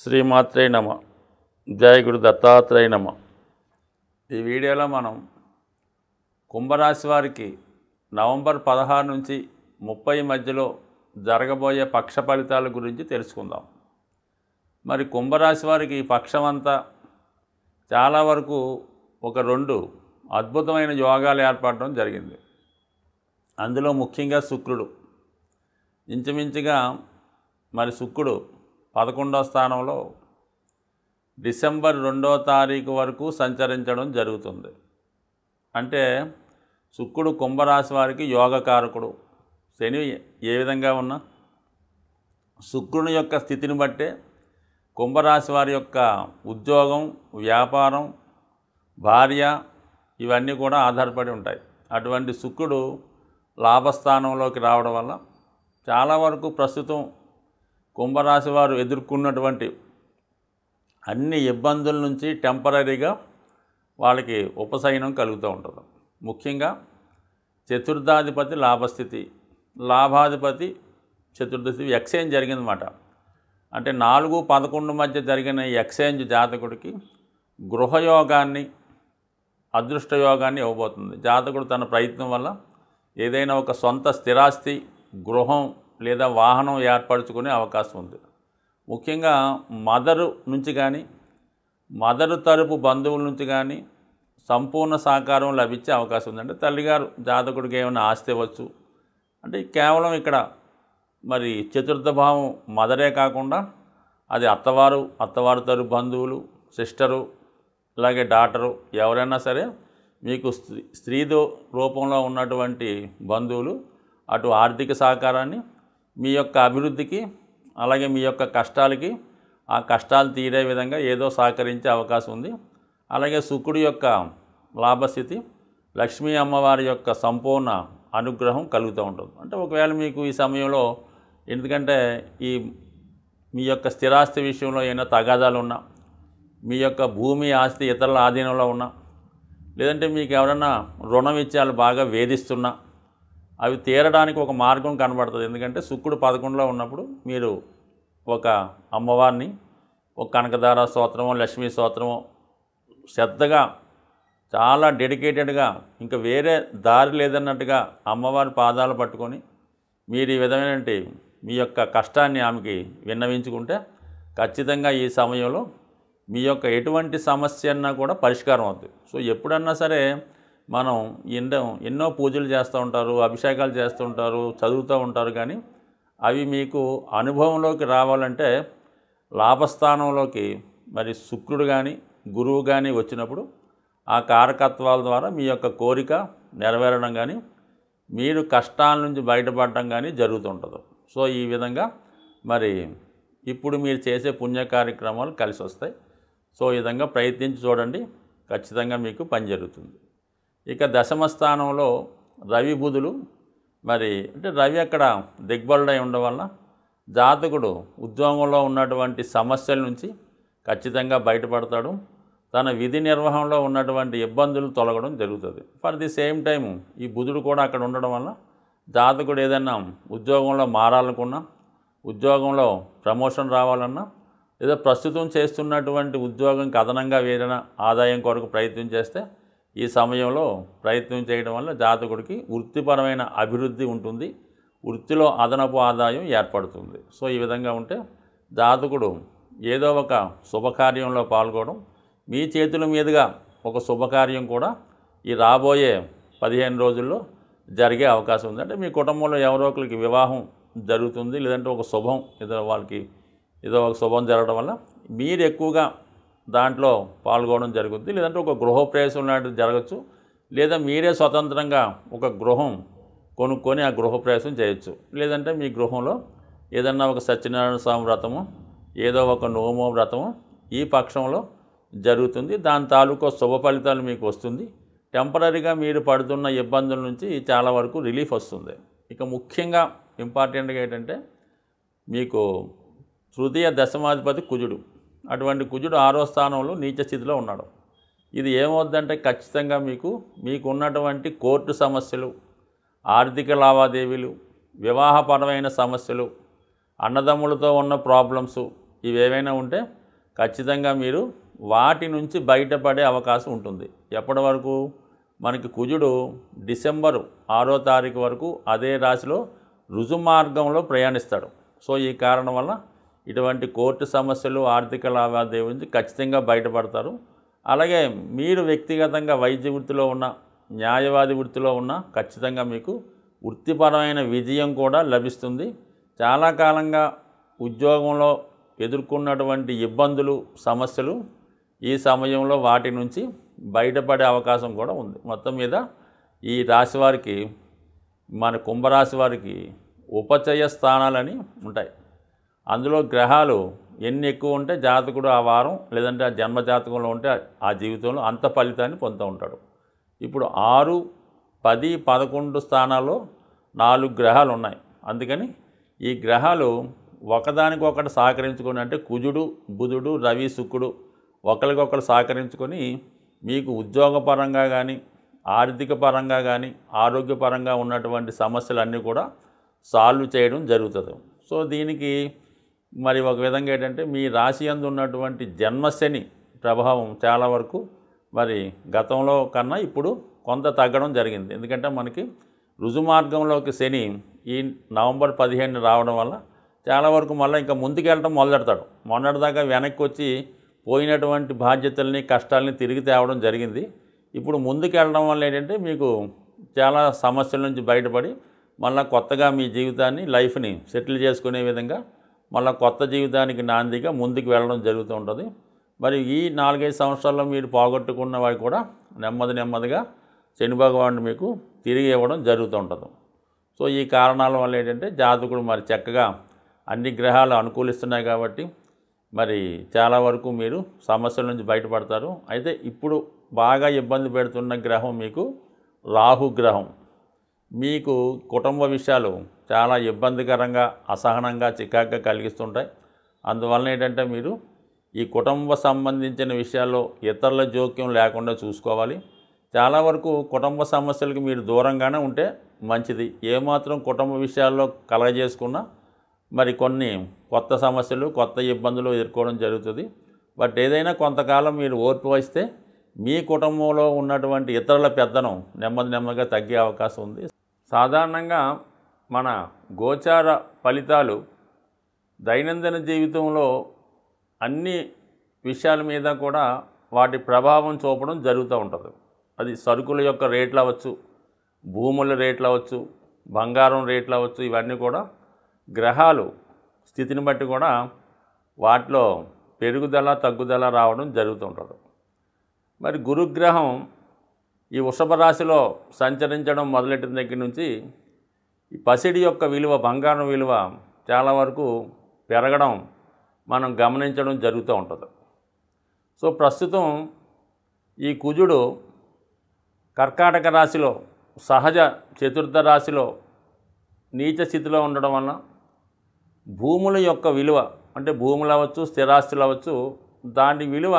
శ్రీమాత్రే నమ గురు దత్తాత్రేయ నమ ఈ వీడియోలో మనం కుంభరాశి వారికి నవంబర్ పదహారు నుంచి ముప్పై మధ్యలో జరగబోయే పక్ష ఫలితాల గురించి తెలుసుకుందాం మరి కుంభరాశి వారికి ఈ పక్షం అంతా చాలా వరకు ఒక రెండు అద్భుతమైన యోగాలు ఏర్పడడం జరిగింది అందులో ముఖ్యంగా శుక్రుడు ఇంచుమించుగా మరి శుక్రుడు పదకొండో స్థానంలో డిసెంబర్ రెండో తారీఖు వరకు సంచరించడం జరుగుతుంది అంటే శుక్రుడు కుంభరాశి వారికి యోగకారకుడు శని ఏ విధంగా ఉన్నా శుక్రుని యొక్క స్థితిని బట్టే కుంభరాశి వారి యొక్క ఉద్యోగం వ్యాపారం భార్య ఇవన్నీ కూడా ఆధారపడి ఉంటాయి అటువంటి శుక్రుడు లాభస్థానంలోకి రావడం వల్ల చాలా వరకు ప్రస్తుతం కుంభరాశి వారు ఎదుర్కొన్నటువంటి అన్ని ఇబ్బందుల నుంచి టెంపరీగా వాళ్ళకి ఉపశయనం కలుగుతూ ఉంటుంది ముఖ్యంగా చతుర్థాధిపతి లాభస్థితి లాభాధిపతి చతుర్దశి ఎక్స్చేంజ్ జరిగిందన్నమాట అంటే నాలుగు పదకొండు మధ్య జరిగిన ఎక్స్చేంజ్ జాతకుడికి గృహయోగాన్ని అదృష్ట యోగాన్ని ఇవ్వబోతుంది జాతకుడు తన ప్రయత్నం వల్ల ఏదైనా ఒక సొంత స్థిరాస్తి గృహం లేదా వాహనం ఏర్పరచుకునే అవకాశం ఉంది ముఖ్యంగా మదరు నుంచి కానీ మదరు తరపు బంధువుల నుంచి కానీ సంపూర్ణ సహకారం లభించే అవకాశం ఉందంటే తల్లిగారు జాతకుడికి ఏమైనా ఆస్తి ఇవ్వచ్చు అంటే కేవలం ఇక్కడ మరి చతుర్థ భావం మదరే కాకుండా అది అత్తవారు అత్తవారు తరు బంధువులు సిస్టరు అలాగే డాటరు ఎవరైనా సరే మీకు స్త్రీ స్త్రీ రూపంలో ఉన్నటువంటి బంధువులు అటు ఆర్థిక సహకారాన్ని మీ యొక్క అభివృద్ధికి అలాగే మీ యొక్క కష్టాలకి ఆ కష్టాలు తీరే విధంగా ఏదో సహకరించే అవకాశం ఉంది అలాగే శుక్రుడి యొక్క లాభస్థితి లక్ష్మీ అమ్మవారి యొక్క సంపూర్ణ అనుగ్రహం కలుగుతూ ఉంటుంది అంటే ఒకవేళ మీకు ఈ సమయంలో ఎందుకంటే ఈ మీ యొక్క స్థిరాస్తి విషయంలో ఏమైనా తగాదాలు ఉన్నా మీ యొక్క భూమి ఆస్తి ఇతరుల ఆధీనంలో ఉన్నా లేదంటే మీకు ఎవరన్నా రుణం ఇచ్చే వాళ్ళు బాగా వేధిస్తున్నా అవి తీరడానికి ఒక మార్గం కనబడుతుంది ఎందుకంటే శుక్రుడు పదకొండులో ఉన్నప్పుడు మీరు ఒక అమ్మవారిని ఒక కనకదార స్తోత్రమో లక్ష్మీ స్తోత్రమో శ్రద్ధగా చాలా డెడికేటెడ్గా ఇంకా వేరే దారి లేదన్నట్టుగా అమ్మవారి పాదాలు పట్టుకొని మీరు ఈ విధమైనటువంటి మీ యొక్క కష్టాన్ని ఆమెకి విన్నవించుకుంటే ఖచ్చితంగా ఈ సమయంలో మీ యొక్క ఎటువంటి సమస్య అన్నా కూడా పరిష్కారం అవుతుంది సో ఎప్పుడన్నా సరే మనం ఎన్నో ఎన్నో పూజలు చేస్తూ ఉంటారు అభిషేకాలు చేస్తూ ఉంటారు చదువుతూ ఉంటారు కానీ అవి మీకు అనుభవంలోకి రావాలంటే లాభస్థానంలోకి మరి శుక్రుడు కానీ గురువు కానీ వచ్చినప్పుడు ఆ కారకత్వాల ద్వారా మీ యొక్క కోరిక నెరవేరడం కానీ మీరు కష్టాల నుంచి బయటపడడం కానీ జరుగుతుంటుంది సో ఈ విధంగా మరి ఇప్పుడు మీరు చేసే పుణ్య కార్యక్రమాలు కలిసి వస్తాయి సో ఈ విధంగా ప్రయత్నించి చూడండి ఖచ్చితంగా మీకు పని జరుగుతుంది ఇక దశమ స్థానంలో రవి బుధులు మరి అంటే రవి అక్కడ దిగ్బలుడై ఉండడం వల్ల జాతకుడు ఉద్యోగంలో ఉన్నటువంటి సమస్యల నుంచి ఖచ్చితంగా బయటపడతాడు తన విధి నిర్వహణలో ఉన్నటువంటి ఇబ్బందులు తొలగడం జరుగుతుంది ఫర్ ది సేమ్ టైం ఈ బుధుడు కూడా అక్కడ ఉండడం వల్ల జాతకుడు ఏదన్నా ఉద్యోగంలో మారాలనుకున్నా ఉద్యోగంలో ప్రమోషన్ రావాలన్నా లేదా ప్రస్తుతం చేస్తున్నటువంటి ఉద్యోగం కథనంగా వేరైన ఆదాయం కొరకు ప్రయత్నం చేస్తే ఈ సమయంలో ప్రయత్నం చేయడం వల్ల జాతకుడికి వృత్తిపరమైన అభివృద్ధి ఉంటుంది వృత్తిలో అదనపు ఆదాయం ఏర్పడుతుంది సో ఈ విధంగా ఉంటే జాతకుడు ఏదో ఒక శుభకార్యంలో పాల్గొనడం మీ చేతుల మీదుగా ఒక శుభకార్యం కూడా ఈ రాబోయే పదిహేను రోజుల్లో జరిగే అవకాశం ఉంది అంటే మీ కుటుంబంలో ఎవరో ఒకరికి వివాహం జరుగుతుంది లేదంటే ఒక శుభం ఏదో వాళ్ళకి ఏదో ఒక శుభం జరగడం వల్ల మీరు ఎక్కువగా దాంట్లో పాల్గొనడం జరుగుద్ది లేదంటే ఒక గృహప్రవేశం లాంటిది జరగచ్చు లేదా మీరే స్వతంత్రంగా ఒక గృహం కొనుక్కొని ఆ గృహప్రవేశం చేయొచ్చు లేదంటే మీ గృహంలో ఏదన్నా ఒక సత్యనారాయణ స్వామి వ్రతము ఏదో ఒక నోమో వ్రతము ఈ పక్షంలో జరుగుతుంది దాని తాలూకు శుభ ఫలితాలు మీకు వస్తుంది టెంపరీగా మీరు పడుతున్న ఇబ్బందుల నుంచి చాలా వరకు రిలీఫ్ వస్తుంది ఇక ముఖ్యంగా ఇంపార్టెంట్గా ఏంటంటే మీకు తృతీయ దశమాధిపతి కుజుడు అటువంటి కుజుడు ఆరో స్థానంలో నీచ స్థితిలో ఉన్నాడు ఇది ఏమవుద్దంటే ఖచ్చితంగా మీకు మీకున్నటువంటి కోర్టు సమస్యలు ఆర్థిక లావాదేవీలు వివాహపరమైన సమస్యలు అన్నదమ్ములతో ఉన్న ప్రాబ్లమ్స్ ఏవైనా ఉంటే ఖచ్చితంగా మీరు వాటి నుంచి బయటపడే అవకాశం ఉంటుంది ఎప్పటి వరకు మనకి కుజుడు డిసెంబరు ఆరో తారీఖు వరకు అదే రాశిలో రుజుమార్గంలో ప్రయాణిస్తాడు సో ఈ కారణం వల్ల ఇటువంటి కోర్టు సమస్యలు ఆర్థిక లావాదేవీ నుంచి ఖచ్చితంగా బయటపడతారు అలాగే మీరు వ్యక్తిగతంగా వైద్య వృత్తిలో ఉన్న న్యాయవాది వృత్తిలో ఉన్న ఖచ్చితంగా మీకు వృత్తిపరమైన విజయం కూడా లభిస్తుంది చాలా కాలంగా ఉద్యోగంలో ఎదుర్కొన్నటువంటి ఇబ్బందులు సమస్యలు ఈ సమయంలో వాటి నుంచి బయటపడే అవకాశం కూడా ఉంది మొత్తం మీద ఈ రాశి వారికి మన కుంభరాశి వారికి ఉపచయ స్థానాలని ఉంటాయి అందులో గ్రహాలు ఎన్ని ఎక్కువ ఉంటే జాతకుడు ఆ వారం లేదంటే ఆ జన్మ జాతకంలో ఉంటే ఆ జీవితంలో అంత ఫలితాన్ని పొందుతూ ఉంటాడు ఇప్పుడు ఆరు పది పదకొండు స్థానాల్లో నాలుగు గ్రహాలు ఉన్నాయి అందుకని ఈ గ్రహాలు ఒకదానికొకటి సహకరించుకొని అంటే కుజుడు బుధుడు రవి శుక్రుడు ఒకరికొకరు సహకరించుకొని మీకు ఉద్యోగపరంగా కానీ ఆర్థిక పరంగా కానీ ఆరోగ్యపరంగా ఉన్నటువంటి సమస్యలన్నీ కూడా సాల్వ్ చేయడం జరుగుతుంది సో దీనికి మరి ఒక విధంగా ఏంటంటే మీ రాశి అందు ఉన్నటువంటి జన్మశని ప్రభావం చాలా వరకు మరి గతంలో కన్నా ఇప్పుడు కొంత తగ్గడం జరిగింది ఎందుకంటే మనకి రుజుమార్గంలోకి శని ఈ నవంబర్ పదిహేను రావడం వల్ల చాలా వరకు మళ్ళీ ఇంకా ముందుకెళ్ళడం మొదలెడతాడు మొన్నటిదాకా వెనక్కి వచ్చి పోయినటువంటి బాధ్యతల్ని కష్టాలని తిరిగి తేవడం జరిగింది ఇప్పుడు ముందుకెళ్ళడం వల్ల ఏంటంటే మీకు చాలా సమస్యల నుంచి బయటపడి మళ్ళీ కొత్తగా మీ జీవితాన్ని లైఫ్ని సెటిల్ చేసుకునే విధంగా మళ్ళీ కొత్త జీవితానికి నాందిగా ముందుకు వెళ్ళడం జరుగుతూ ఉంటుంది మరి ఈ నాలుగైదు సంవత్సరాల్లో మీరు పోగొట్టుకున్న వారు కూడా నెమ్మది నెమ్మదిగా శని భగవాను మీకు తిరిగి ఇవ్వడం జరుగుతూ ఉంటుంది సో ఈ కారణాల వల్ల ఏంటంటే జాతకుడు మరి చక్కగా అన్ని గ్రహాలు అనుకూలిస్తున్నాయి కాబట్టి మరి చాలా వరకు మీరు సమస్యల నుంచి బయటపడతారు అయితే ఇప్పుడు బాగా ఇబ్బంది పెడుతున్న గ్రహం మీకు రాహుగ్రహం మీకు కుటుంబ విషయాలు చాలా ఇబ్బందికరంగా అసహనంగా చికాగ్గా కలిగిస్తుంటాయి అందువలన ఏంటంటే మీరు ఈ కుటుంబ సంబంధించిన విషయాల్లో ఇతరుల జోక్యం లేకుండా చూసుకోవాలి చాలా వరకు కుటుంబ సమస్యలకు మీరు దూరంగానే ఉంటే మంచిది ఏమాత్రం కుటుంబ విషయాల్లో కలగజేసుకున్నా మరి కొన్ని కొత్త సమస్యలు కొత్త ఇబ్బందులు ఎదుర్కోవడం జరుగుతుంది బట్ ఏదైనా కొంతకాలం మీరు ఓర్పు వస్తే మీ కుటుంబంలో ఉన్నటువంటి ఇతరుల పెద్దను నెమ్మది నెమ్మదిగా తగ్గే అవకాశం ఉంది సాధారణంగా మన గోచార ఫలితాలు దైనందిన జీవితంలో అన్ని విషయాల మీద కూడా వాటి ప్రభావం చూపడం జరుగుతూ ఉంటుంది అది సరుకుల యొక్క రేట్లు అవ్వచ్చు భూముల రేట్లు అవ్వచ్చు బంగారం రేట్లు అవ్వచ్చు ఇవన్నీ కూడా గ్రహాలు స్థితిని బట్టి కూడా వాటిలో పెరుగుదల తగ్గుదల రావడం జరుగుతుంటుంది మరి గురుగ్రహం ఈ వృషభ రాశిలో సంచరించడం మొదలెట్టిన దగ్గర నుంచి ఈ పసిడి యొక్క విలువ బంగారం విలువ చాలా వరకు పెరగడం మనం గమనించడం జరుగుతూ ఉంటుంది సో ప్రస్తుతం ఈ కుజుడు కర్కాటక రాశిలో సహజ చతుర్థ రాశిలో నీచ స్థితిలో ఉండడం వలన భూముల యొక్క విలువ అంటే భూములు అవ్వచ్చు స్థిరాస్తులు అవ్వచ్చు దాని విలువ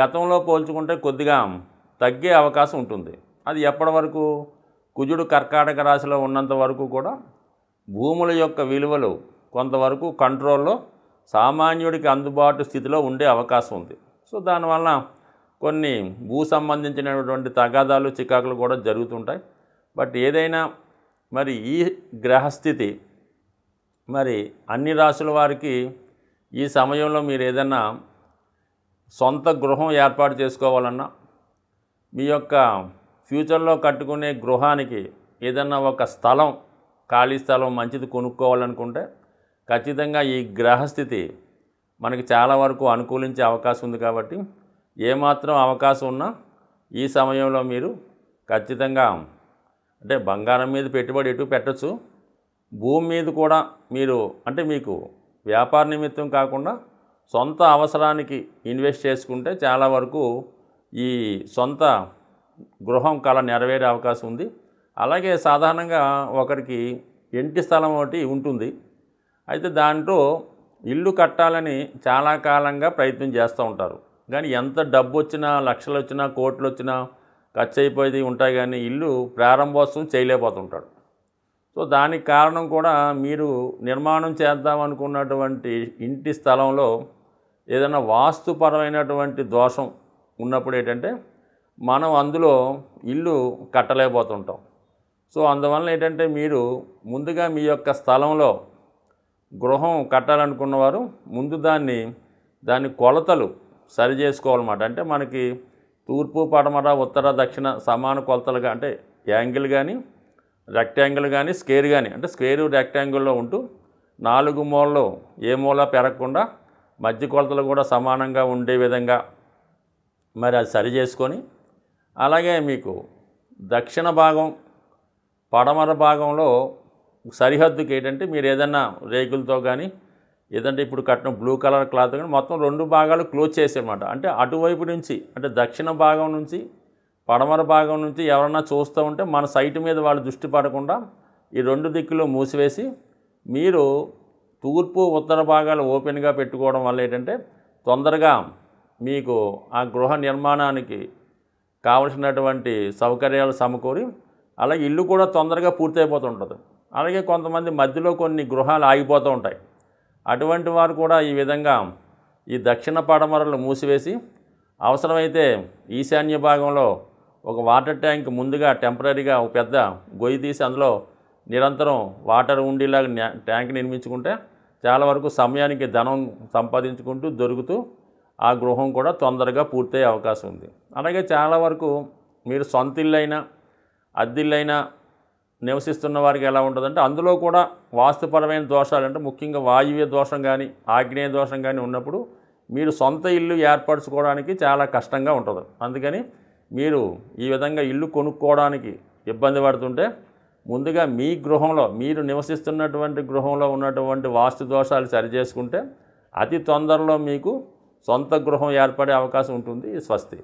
గతంలో పోల్చుకుంటే కొద్దిగా తగ్గే అవకాశం ఉంటుంది అది ఎప్పటి వరకు కుజుడు కర్కాటక రాశిలో ఉన్నంత వరకు కూడా భూముల యొక్క విలువలు కొంతవరకు కంట్రోల్లో సామాన్యుడికి అందుబాటు స్థితిలో ఉండే అవకాశం ఉంది సో దానివల్ల కొన్ని భూ సంబంధించినటువంటి తగాదాలు చికాకులు కూడా జరుగుతుంటాయి బట్ ఏదైనా మరి ఈ గ్రహస్థితి మరి అన్ని రాసుల వారికి ఈ సమయంలో మీరు ఏదైనా సొంత గృహం ఏర్పాటు చేసుకోవాలన్నా మీ యొక్క ఫ్యూచర్లో కట్టుకునే గృహానికి ఏదన్నా ఒక స్థలం ఖాళీ స్థలం మంచిది కొనుక్కోవాలనుకుంటే ఖచ్చితంగా ఈ గ్రహస్థితి మనకి చాలా వరకు అనుకూలించే అవకాశం ఉంది కాబట్టి ఏమాత్రం అవకాశం ఉన్నా ఈ సమయంలో మీరు ఖచ్చితంగా అంటే బంగారం మీద పెట్టుబడి ఎటు పెట్టచ్చు భూమి మీద కూడా మీరు అంటే మీకు వ్యాపార నిమిత్తం కాకుండా సొంత అవసరానికి ఇన్వెస్ట్ చేసుకుంటే చాలా వరకు ఈ సొంత గృహం కళ నెరవేరే అవకాశం ఉంది అలాగే సాధారణంగా ఒకరికి ఇంటి స్థలం ఒకటి ఉంటుంది అయితే దాంట్లో ఇల్లు కట్టాలని చాలా కాలంగా ప్రయత్నం చేస్తూ ఉంటారు కానీ ఎంత డబ్బు వచ్చినా లక్షలు వచ్చినా కోట్లు వచ్చినా ఖర్చు అయిపోయి ఉంటాయి కానీ ఇల్లు ప్రారంభోత్సవం చేయలేకపోతుంటాడు సో దానికి కారణం కూడా మీరు నిర్మాణం చేద్దాం అనుకున్నటువంటి ఇంటి స్థలంలో ఏదైనా వాస్తుపరమైనటువంటి దోషం ఉన్నప్పుడు ఏంటంటే మనం అందులో ఇల్లు కట్టలేకపోతుంటాం సో అందువలన ఏంటంటే మీరు ముందుగా మీ యొక్క స్థలంలో గృహం కట్టాలనుకున్నవారు ముందు దాన్ని దాని కొలతలు సరి చేసుకోవాలన్నమాట అంటే మనకి తూర్పు పడమర ఉత్తర దక్షిణ సమాన కొలతలుగా అంటే యాంగిల్ కానీ రెక్టాంగిల్ కానీ స్క్వేర్ కానీ అంటే స్క్వేర్ రెక్టాంగిల్లో ఉంటూ నాలుగు మూలలో ఏ మూల పెరగకుండా మధ్య కొలతలు కూడా సమానంగా ఉండే విధంగా మరి అది సరి చేసుకొని అలాగే మీకు దక్షిణ భాగం పడమర భాగంలో సరిహద్దుకి ఏంటంటే మీరు ఏదన్నా రేకులతో కానీ ఏదంటే ఇప్పుడు కట్టిన బ్లూ కలర్ క్లాత్ కానీ మొత్తం రెండు భాగాలు క్లోజ్ చేసేయమాట అంటే అటువైపు నుంచి అంటే దక్షిణ భాగం నుంచి పడమర భాగం నుంచి ఎవరన్నా చూస్తూ ఉంటే మన సైట్ మీద వాళ్ళు దృష్టి పడకుండా ఈ రెండు దిక్కులు మూసివేసి మీరు తూర్పు ఉత్తర భాగాలు ఓపెన్గా పెట్టుకోవడం వల్ల ఏంటంటే తొందరగా మీకు ఆ గృహ నిర్మాణానికి కావలసినటువంటి సౌకర్యాలు సమకూరి అలాగే ఇల్లు కూడా తొందరగా పూర్తయిపోతుంటుంది అలాగే కొంతమంది మధ్యలో కొన్ని గృహాలు ఆగిపోతూ ఉంటాయి అటువంటి వారు కూడా ఈ విధంగా ఈ దక్షిణ పడమరలు మూసివేసి అవసరమైతే ఈశాన్య భాగంలో ఒక వాటర్ ట్యాంక్ ముందుగా టెంపరీగా ఒక పెద్ద గొయ్యి తీసి అందులో నిరంతరం వాటర్ ఉండేలాగా ట్యాంక్ నిర్మించుకుంటే చాలా వరకు సమయానికి ధనం సంపాదించుకుంటూ దొరుకుతూ ఆ గృహం కూడా తొందరగా పూర్తయ్యే అవకాశం ఉంది అలాగే చాలా వరకు మీరు సొంత ఇల్లైనా అద్దిల్లైనా నివసిస్తున్న వారికి ఎలా ఉంటుందంటే అందులో కూడా వాస్తుపరమైన దోషాలు అంటే ముఖ్యంగా వాయువ్య దోషం కానీ ఆగ్నేయ దోషం కానీ ఉన్నప్పుడు మీరు సొంత ఇల్లు ఏర్పరచుకోవడానికి చాలా కష్టంగా ఉంటుంది అందుకని మీరు ఈ విధంగా ఇల్లు కొనుక్కోవడానికి ఇబ్బంది పడుతుంటే ముందుగా మీ గృహంలో మీరు నివసిస్తున్నటువంటి గృహంలో ఉన్నటువంటి వాస్తు దోషాలు సరిచేసుకుంటే అతి తొందరలో మీకు సొంత గృహం ఏర్పడే అవకాశం ఉంటుంది స్వస్తి